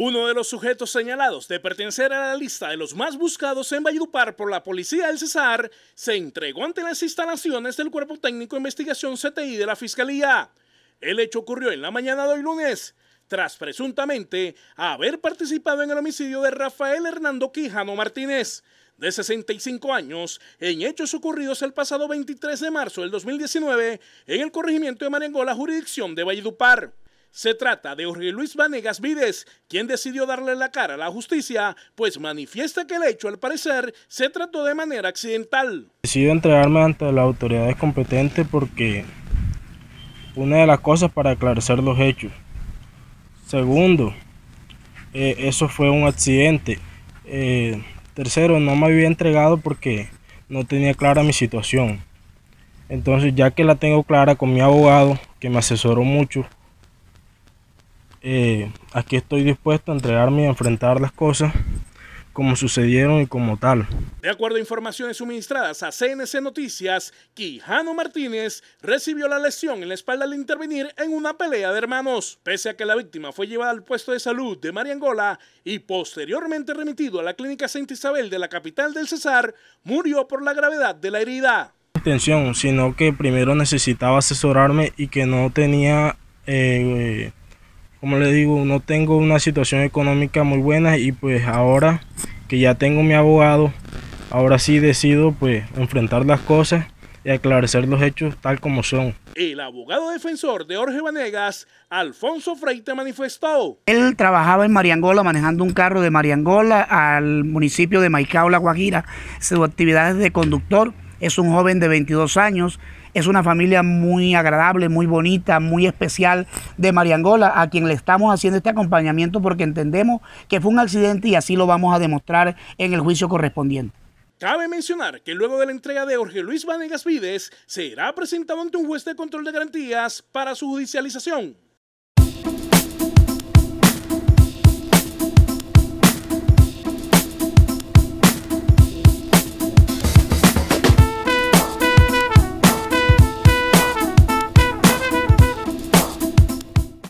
Uno de los sujetos señalados de pertenecer a la lista de los más buscados en Valledupar por la policía del Cesar se entregó ante las instalaciones del Cuerpo Técnico de Investigación CTI de la Fiscalía. El hecho ocurrió en la mañana de hoy lunes, tras presuntamente haber participado en el homicidio de Rafael Hernando Quijano Martínez, de 65 años, en hechos ocurridos el pasado 23 de marzo del 2019 en el corregimiento de la jurisdicción de Valledupar. Se trata de Jorge Luis Vanegas Vides, quien decidió darle la cara a la justicia, pues manifiesta que el hecho, al parecer, se trató de manera accidental. Decido entregarme ante las autoridades competentes porque una de las cosas para aclarar los hechos. Segundo, eh, eso fue un accidente. Eh, tercero, no me había entregado porque no tenía clara mi situación. Entonces, ya que la tengo clara con mi abogado, que me asesoró mucho, eh, aquí estoy dispuesto a entregarme y a enfrentar las cosas como sucedieron y como tal. De acuerdo a informaciones suministradas a CNC Noticias, Quijano Martínez recibió la lesión en la espalda al intervenir en una pelea de hermanos. Pese a que la víctima fue llevada al puesto de salud de Mariangola y posteriormente remitido a la clínica Santa Isabel de la capital del Cesar, murió por la gravedad de la herida. atención, sino que primero necesitaba asesorarme y que no tenía eh, como le digo, no tengo una situación económica muy buena y pues ahora que ya tengo mi abogado, ahora sí decido pues enfrentar las cosas y aclarecer los hechos tal como son. El abogado defensor de Jorge Vanegas, Alfonso Freite, manifestó. Él trabajaba en Mariangola manejando un carro de Mariangola al municipio de Maicao, La Guajira. actividad es de conductor es un joven de 22 años es una familia muy agradable, muy bonita, muy especial de Mariangola, a quien le estamos haciendo este acompañamiento porque entendemos que fue un accidente y así lo vamos a demostrar en el juicio correspondiente. Cabe mencionar que luego de la entrega de Jorge Luis Vanegas Vides, será presentado ante un juez de control de garantías para su judicialización.